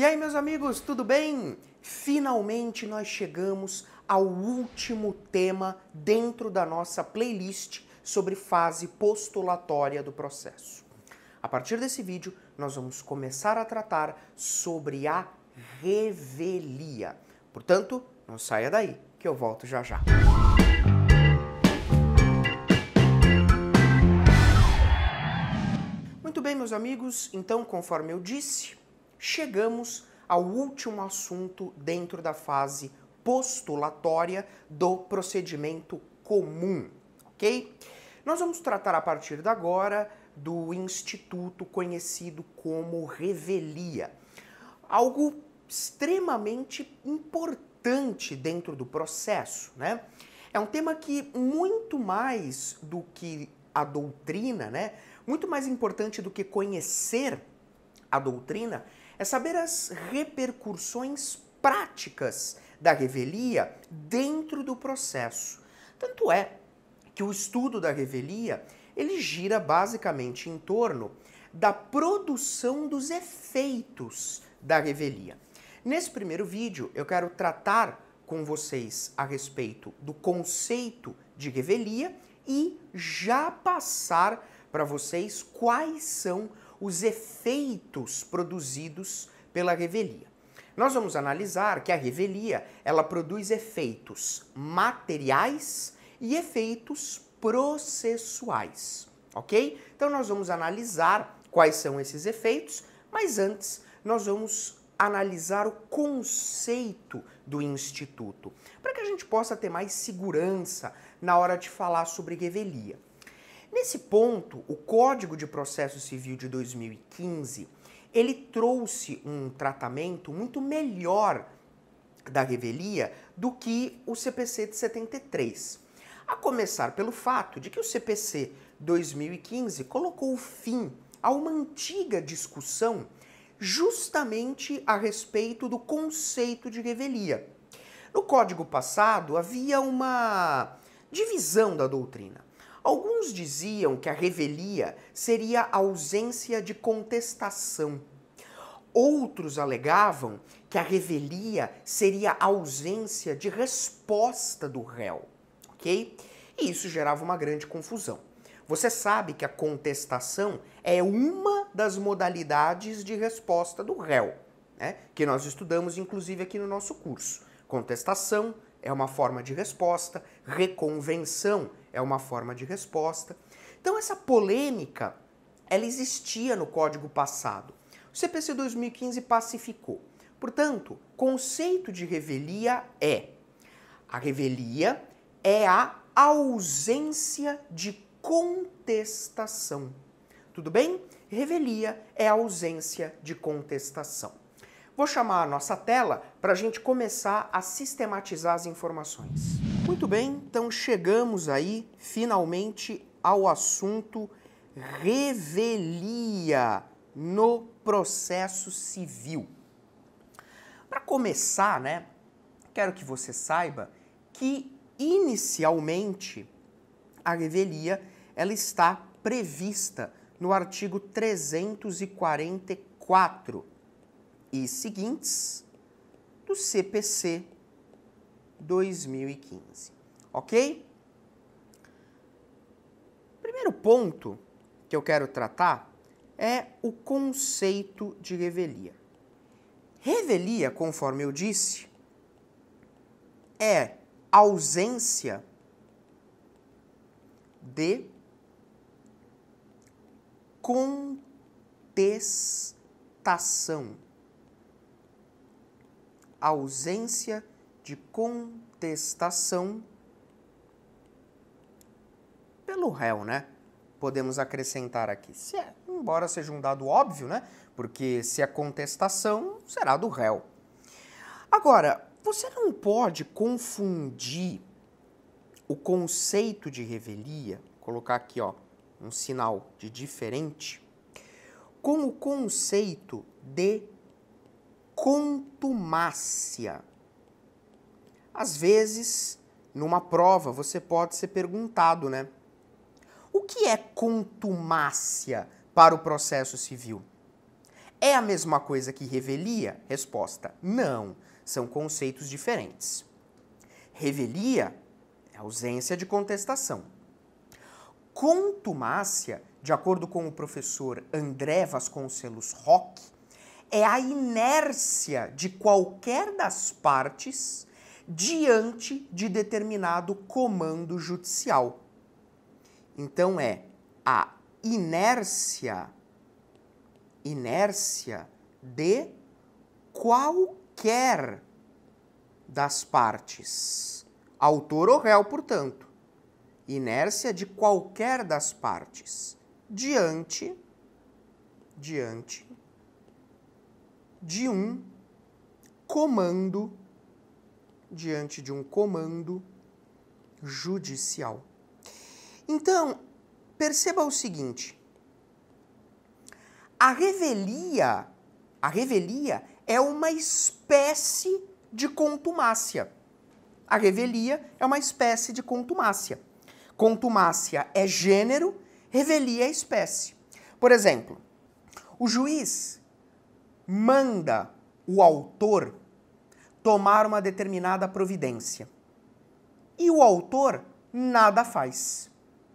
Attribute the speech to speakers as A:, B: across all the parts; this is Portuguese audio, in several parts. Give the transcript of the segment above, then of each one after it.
A: E aí, meus amigos, tudo bem? Finalmente nós chegamos ao último tema dentro da nossa playlist sobre fase postulatória do processo. A partir desse vídeo, nós vamos começar a tratar sobre a revelia. Portanto, não saia daí, que eu volto já já. Muito bem, meus amigos, então, conforme eu disse, chegamos ao último assunto dentro da fase postulatória do procedimento comum, ok? Nós vamos tratar a partir de agora do instituto conhecido como revelia. Algo extremamente importante dentro do processo, né? É um tema que muito mais do que a doutrina, né? Muito mais importante do que conhecer a doutrina é saber as repercussões práticas da revelia dentro do processo. Tanto é que o estudo da revelia ele gira basicamente em torno da produção dos efeitos da revelia. Nesse primeiro vídeo, eu quero tratar com vocês a respeito do conceito de revelia e já passar para vocês quais são os efeitos produzidos pela revelia. Nós vamos analisar que a revelia, ela produz efeitos materiais e efeitos processuais, OK? Então nós vamos analisar quais são esses efeitos, mas antes nós vamos analisar o conceito do instituto, para que a gente possa ter mais segurança na hora de falar sobre revelia. Nesse ponto, o Código de Processo Civil de 2015, ele trouxe um tratamento muito melhor da revelia do que o CPC de 73. A começar pelo fato de que o CPC 2015 colocou fim a uma antiga discussão justamente a respeito do conceito de revelia. No código passado havia uma divisão da doutrina. Alguns diziam que a revelia seria a ausência de contestação. Outros alegavam que a revelia seria a ausência de resposta do réu, ok? E isso gerava uma grande confusão. Você sabe que a contestação é uma das modalidades de resposta do réu, né? que nós estudamos inclusive aqui no nosso curso. Contestação é uma forma de resposta, reconvenção é uma forma de resposta. Então essa polêmica, ela existia no código passado. O CPC 2015 pacificou. Portanto, conceito de revelia é a revelia é a ausência de contestação. Tudo bem? Revelia é a ausência de contestação. Vou chamar a nossa tela para a gente começar a sistematizar as informações. Muito bem, então chegamos aí finalmente ao assunto revelia no processo civil. Para começar, né, quero que você saiba que inicialmente a revelia ela está prevista no artigo 344 e seguintes do CPC 2015, ok? Primeiro ponto que eu quero tratar é o conceito de revelia. Revelia, conforme eu disse, é ausência de contestação. Ausência de contestação pelo réu, né? Podemos acrescentar aqui. Se é, embora seja um dado óbvio, né? Porque se é contestação, será do réu. Agora, você não pode confundir o conceito de revelia, colocar aqui, ó, um sinal de diferente, com o conceito de contumácia. Às vezes, numa prova, você pode ser perguntado, né? O que é contumácia para o processo civil? É a mesma coisa que revelia? Resposta: não, são conceitos diferentes. Revelia é ausência de contestação. Contumácia, de acordo com o professor André Vasconcelos Roque, é a inércia de qualquer das partes diante de determinado comando judicial. Então é a inércia inércia de qualquer das partes, autor ou réu, portanto. Inércia de qualquer das partes diante diante de um comando diante de um comando judicial. Então, perceba o seguinte: a revelia, a revelia é uma espécie de contumácia. A revelia é uma espécie de contumácia. Contumácia é gênero, revelia é espécie. Por exemplo, o juiz manda o autor tomar uma determinada providência. E o autor nada faz,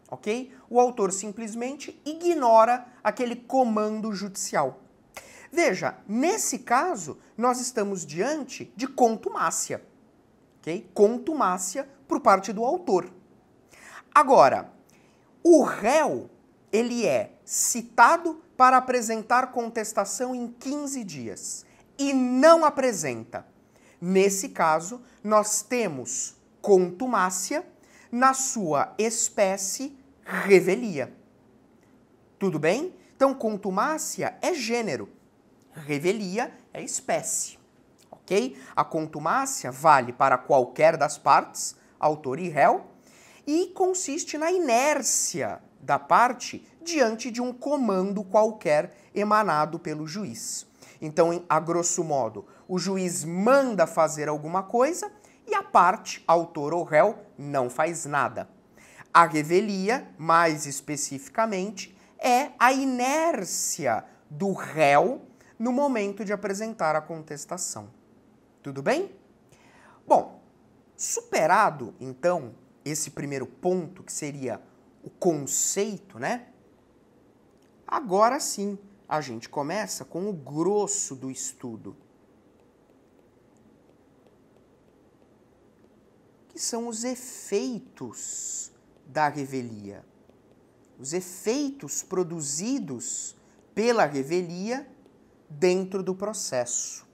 A: ok? O autor simplesmente ignora aquele comando judicial. Veja, nesse caso, nós estamos diante de contumácia, ok? Contumácia por parte do autor. Agora, o réu, ele é citado para apresentar contestação em 15 dias e não apresenta Nesse caso, nós temos contumácia na sua espécie revelia. Tudo bem? Então, contumácia é gênero, revelia é espécie. Ok? A contumácia vale para qualquer das partes, autor e réu, e consiste na inércia da parte diante de um comando qualquer emanado pelo juiz. Então, a grosso modo, o juiz manda fazer alguma coisa e a parte, autor ou réu, não faz nada. A revelia, mais especificamente, é a inércia do réu no momento de apresentar a contestação. Tudo bem? Bom, superado então esse primeiro ponto que seria o conceito, né? Agora sim, a gente começa com o grosso do estudo que são os efeitos da revelia. Os efeitos produzidos pela revelia dentro do processo.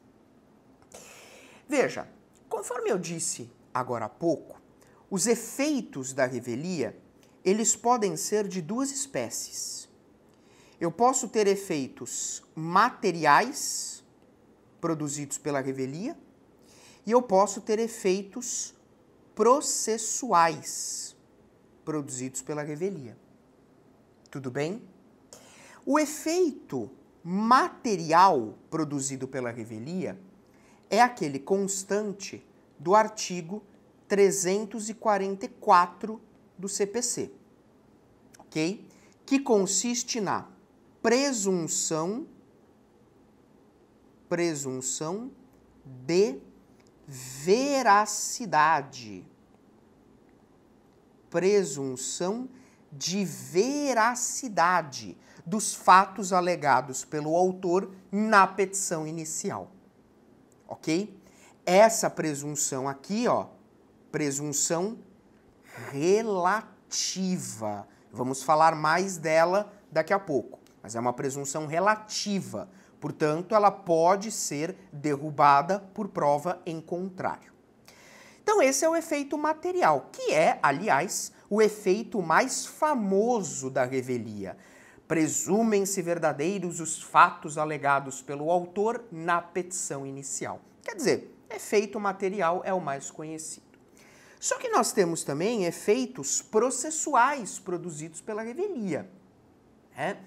A: Veja, conforme eu disse agora há pouco, os efeitos da revelia, eles podem ser de duas espécies. Eu posso ter efeitos materiais produzidos pela revelia e eu posso ter efeitos processuais produzidos pela revelia. Tudo bem? O efeito material produzido pela revelia é aquele constante do artigo 344 do CPC, ok? Que consiste na presunção presunção de veracidade. Presunção de veracidade dos fatos alegados pelo autor na petição inicial. OK? Essa presunção aqui, ó, presunção relativa. Vamos falar mais dela daqui a pouco, mas é uma presunção relativa Portanto, ela pode ser derrubada por prova em contrário. Então, esse é o efeito material, que é, aliás, o efeito mais famoso da revelia. Presumem-se verdadeiros os fatos alegados pelo autor na petição inicial. Quer dizer, efeito material é o mais conhecido. Só que nós temos também efeitos processuais produzidos pela revelia. Né?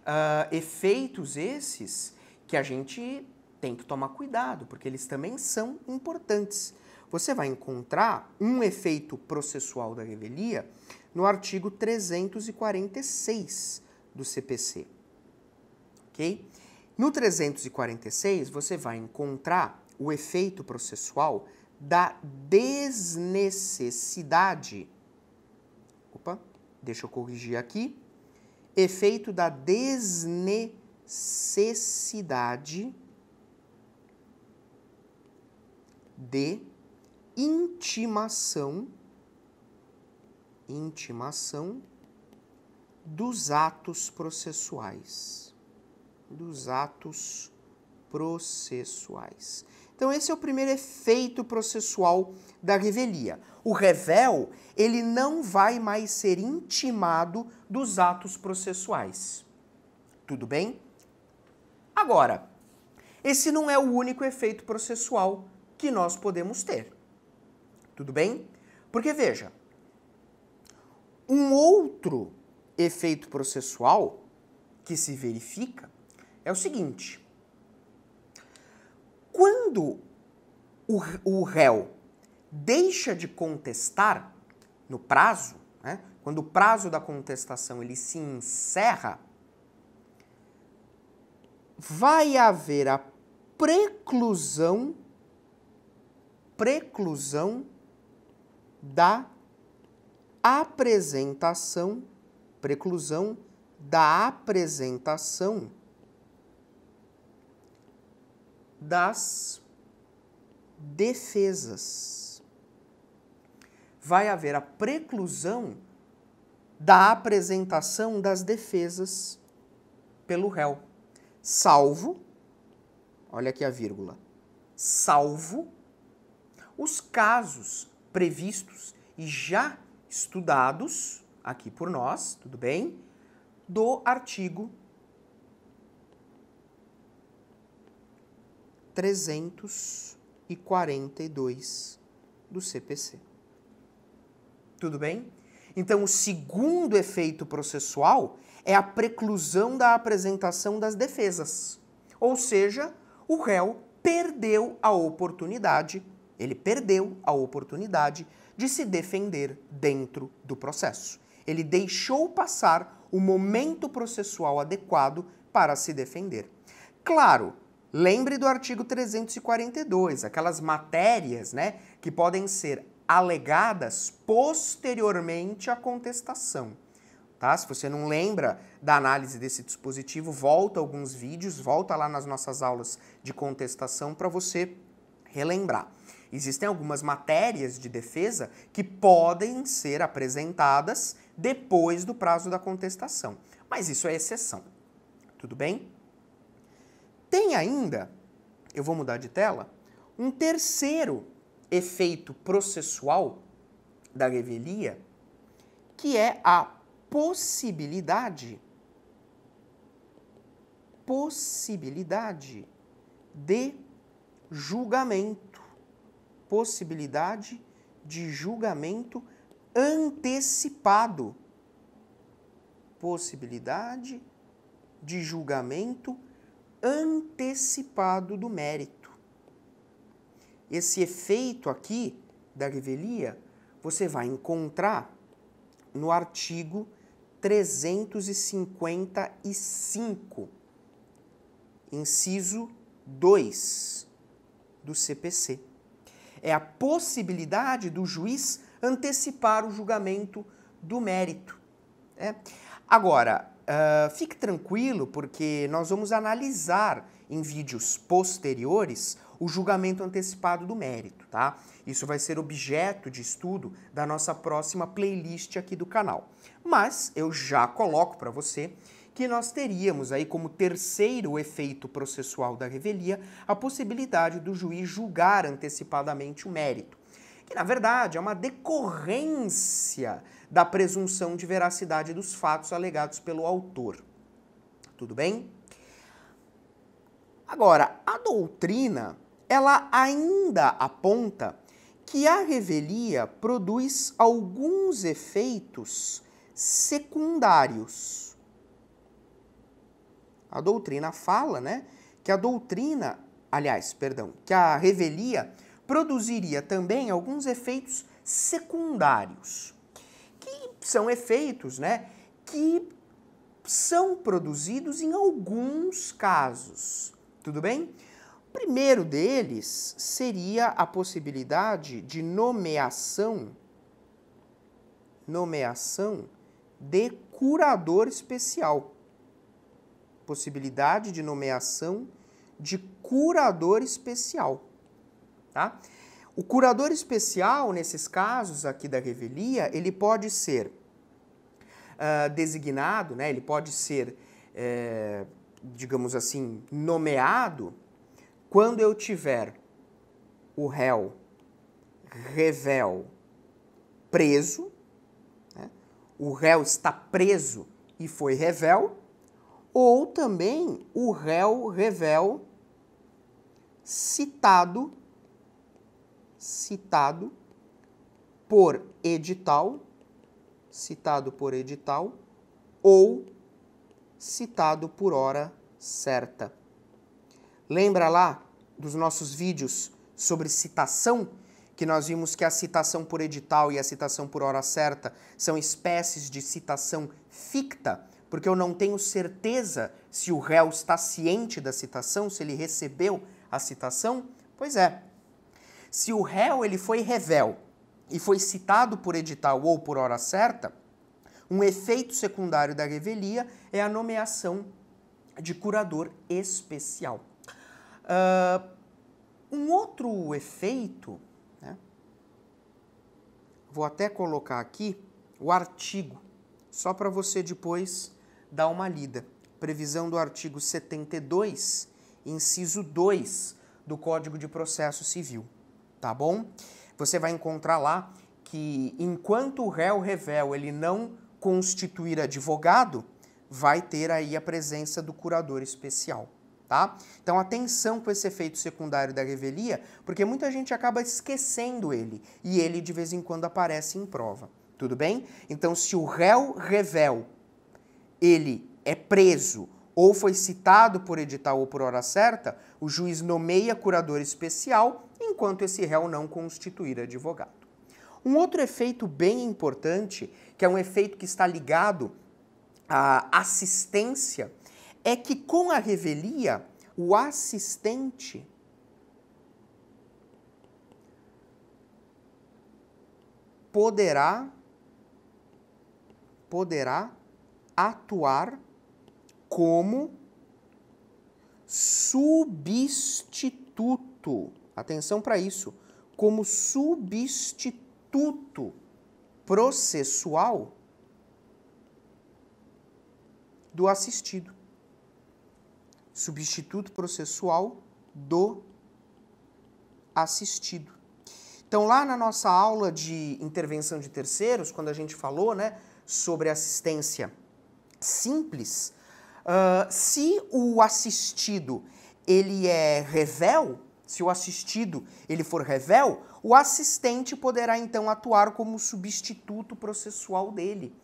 A: Uh, efeitos esses que a gente tem que tomar cuidado, porque eles também são importantes. Você vai encontrar um efeito processual da revelia no artigo 346 do CPC. OK? No 346, você vai encontrar o efeito processual da desnecessidade. Opa, deixa eu corrigir aqui. Efeito da desnecessidade necessidade de intimação intimação dos atos processuais dos atos processuais. Então esse é o primeiro efeito processual da revelia. O revel, ele não vai mais ser intimado dos atos processuais. Tudo bem? Agora, esse não é o único efeito processual que nós podemos ter. Tudo bem? Porque veja, um outro efeito processual que se verifica é o seguinte: quando o, o réu deixa de contestar no prazo, né, quando o prazo da contestação ele se encerra, vai haver a preclusão preclusão da apresentação preclusão da apresentação das defesas. Vai haver a preclusão da apresentação das defesas pelo réu salvo, olha aqui a vírgula, salvo os casos previstos e já estudados aqui por nós, tudo bem? Do artigo 342 do CPC. Tudo bem? Então, o segundo efeito processual é a preclusão da apresentação das defesas. Ou seja, o réu perdeu a oportunidade, ele perdeu a oportunidade de se defender dentro do processo. Ele deixou passar o momento processual adequado para se defender. Claro, lembre do artigo 342, aquelas matérias, né, que podem ser alegadas posteriormente à contestação. Tá? Se você não lembra da análise desse dispositivo, volta alguns vídeos, volta lá nas nossas aulas de contestação para você relembrar. Existem algumas matérias de defesa que podem ser apresentadas depois do prazo da contestação, mas isso é exceção. Tudo bem? Tem ainda, eu vou mudar de tela, um terceiro efeito processual da revelia, que é a possibilidade possibilidade de julgamento, possibilidade de julgamento antecipado. Possibilidade de julgamento antecipado do mérito. Esse efeito aqui da revelia você vai encontrar no artigo 355, inciso 2 do CPC. É a possibilidade do juiz antecipar o julgamento do mérito. Né? Agora, uh, fique tranquilo, porque nós vamos analisar em vídeos posteriores o julgamento antecipado do mérito, tá? Isso vai ser objeto de estudo da nossa próxima playlist aqui do canal. Mas eu já coloco para você que nós teríamos aí como terceiro efeito processual da revelia a possibilidade do juiz julgar antecipadamente o mérito, que na verdade é uma decorrência da presunção de veracidade dos fatos alegados pelo autor. Tudo bem? Agora, a doutrina ela ainda aponta que a revelia produz alguns efeitos secundários. A doutrina fala, né, que a doutrina, aliás, perdão, que a revelia produziria também alguns efeitos secundários, que são efeitos, né, que são produzidos em alguns casos. Tudo bem? primeiro deles seria a possibilidade de nomeação nomeação de curador especial. Possibilidade de nomeação de curador especial, tá? O curador especial, nesses casos aqui da revelia, ele pode ser uh, designado, né? ele pode ser, é, digamos assim, nomeado quando eu tiver o réu, revel, preso, né? o réu está preso e foi revel, ou também o réu, revel, citado, citado por edital, citado por edital, ou citado por hora certa. Lembra lá dos nossos vídeos sobre citação? Que nós vimos que a citação por edital e a citação por hora certa são espécies de citação ficta, porque eu não tenho certeza se o réu está ciente da citação, se ele recebeu a citação. Pois é. Se o réu ele foi revel e foi citado por edital ou por hora certa, um efeito secundário da revelia é a nomeação de curador especial. Uh, um outro efeito, né? vou até colocar aqui o artigo, só para você depois dar uma lida. Previsão do artigo 72, inciso 2 do Código de Processo Civil, tá bom? Você vai encontrar lá que enquanto o réu revel ele não constituir advogado, vai ter aí a presença do curador especial tá? Então atenção com esse efeito secundário da revelia, porque muita gente acaba esquecendo ele e ele de vez em quando aparece em prova. Tudo bem? Então se o réu revel ele é preso ou foi citado por edital ou por hora certa, o juiz nomeia curador especial enquanto esse réu não constituir advogado. Um outro efeito bem importante, que é um efeito que está ligado à assistência é que com a revelia, o assistente poderá poderá atuar como substituto. Atenção para isso, como substituto processual do assistido substituto processual do assistido. Então, lá na nossa aula de intervenção de terceiros, quando a gente falou né, sobre assistência simples, uh, se o assistido ele é revel, se o assistido ele for revel, o assistente poderá então atuar como substituto processual dele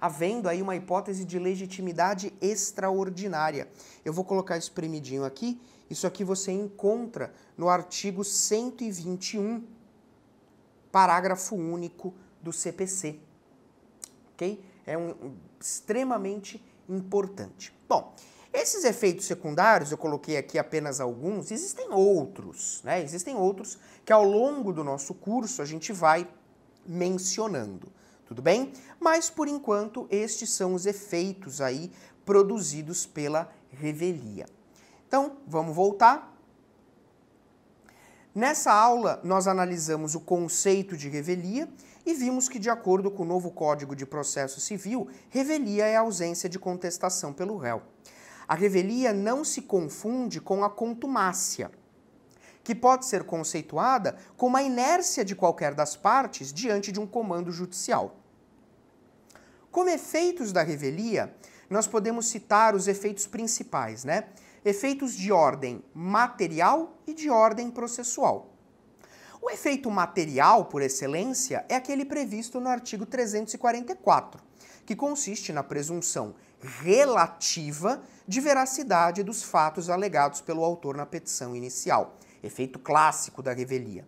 A: havendo aí uma hipótese de legitimidade extraordinária. Eu vou colocar esse premidinho aqui, isso aqui você encontra no artigo 121, parágrafo único do CPC. Ok? É um, um extremamente importante. Bom, esses efeitos secundários, eu coloquei aqui apenas alguns, existem outros, né? Existem outros que ao longo do nosso curso a gente vai mencionando tudo bem? Mas por enquanto, estes são os efeitos aí produzidos pela revelia. Então, vamos voltar. Nessa aula, nós analisamos o conceito de revelia e vimos que, de acordo com o novo Código de Processo Civil, revelia é a ausência de contestação pelo réu. A revelia não se confunde com a contumácia que pode ser conceituada como a inércia de qualquer das partes diante de um comando judicial. Como efeitos da revelia, nós podemos citar os efeitos principais, né? Efeitos de ordem material e de ordem processual. O efeito material, por excelência, é aquele previsto no artigo 344, que consiste na presunção relativa de veracidade dos fatos alegados pelo autor na petição inicial, efeito clássico da revelia.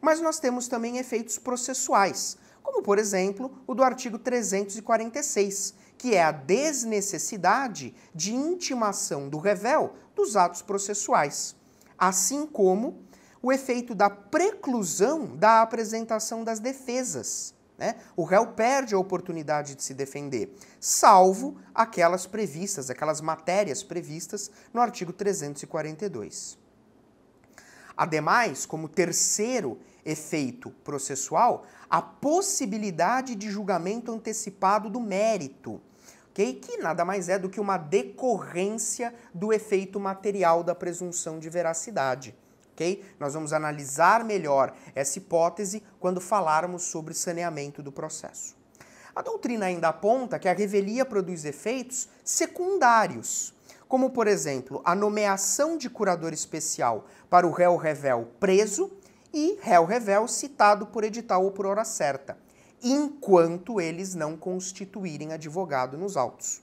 A: Mas nós temos também efeitos processuais, como por exemplo o do artigo 346, que é a desnecessidade de intimação do revel dos atos processuais, assim como o efeito da preclusão da apresentação das defesas. Né? O réu perde a oportunidade de se defender, salvo aquelas previstas, aquelas matérias previstas no artigo 342. Ademais, como terceiro efeito processual, a possibilidade de julgamento antecipado do mérito, okay? que nada mais é do que uma decorrência do efeito material da presunção de veracidade. Okay? Nós vamos analisar melhor essa hipótese quando falarmos sobre saneamento do processo. A doutrina ainda aponta que a revelia produz efeitos secundários, como por exemplo a nomeação de curador especial para o réu revel preso e réu revel citado por edital ou por hora certa, enquanto eles não constituírem advogado nos autos.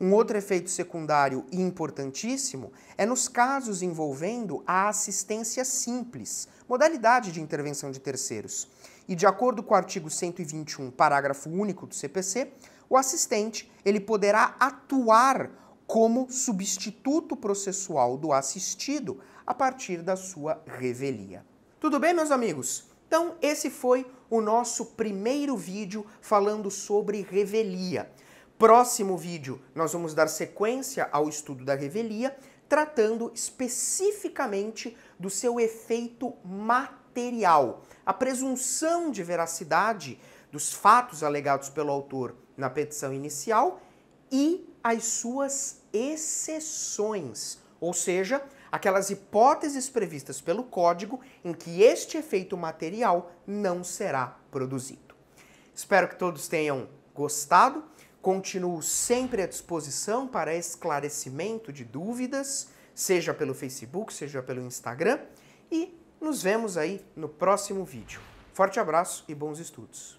A: Um outro efeito secundário e importantíssimo é nos casos envolvendo a assistência simples, modalidade de intervenção de terceiros. E de acordo com o artigo 121, parágrafo único do CPC, o assistente ele poderá atuar como substituto processual do assistido a partir da sua revelia. Tudo bem, meus amigos? Então, esse foi o nosso primeiro vídeo falando sobre revelia. Próximo vídeo, nós vamos dar sequência ao estudo da revelia, tratando especificamente do seu efeito material, a presunção de veracidade dos fatos alegados pelo autor na petição inicial e as suas exceções, ou seja, aquelas hipóteses previstas pelo código em que este efeito material não será produzido. Espero que todos tenham gostado. Continuo sempre à disposição para esclarecimento de dúvidas, seja pelo Facebook, seja pelo Instagram. E nos vemos aí no próximo vídeo. Forte abraço e bons estudos!